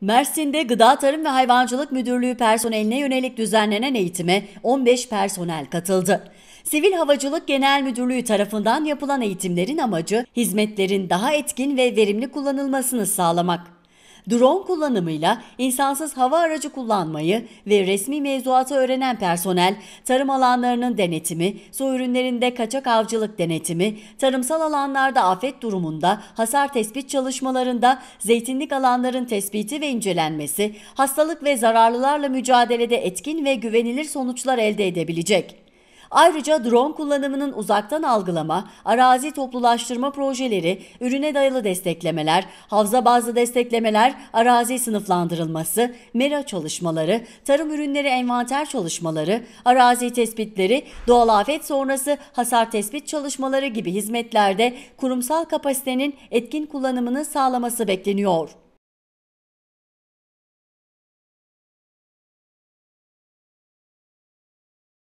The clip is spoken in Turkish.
Mersin'de Gıda Tarım ve Hayvancılık Müdürlüğü personeline yönelik düzenlenen eğitime 15 personel katıldı. Sivil Havacılık Genel Müdürlüğü tarafından yapılan eğitimlerin amacı hizmetlerin daha etkin ve verimli kullanılmasını sağlamak drone kullanımıyla insansız hava aracı kullanmayı ve resmi mevzuatı öğrenen personel, tarım alanlarının denetimi, su ürünlerinde kaçak avcılık denetimi, tarımsal alanlarda afet durumunda hasar tespit çalışmalarında zeytinlik alanların tespiti ve incelenmesi, hastalık ve zararlılarla mücadelede etkin ve güvenilir sonuçlar elde edebilecek. Ayrıca drone kullanımının uzaktan algılama, arazi toplulaştırma projeleri, ürüne dayalı desteklemeler, havza bazlı desteklemeler, arazi sınıflandırılması, mera çalışmaları, tarım ürünleri envanter çalışmaları, arazi tespitleri, doğal afet sonrası hasar tespit çalışmaları gibi hizmetlerde kurumsal kapasitenin etkin kullanımını sağlaması bekleniyor.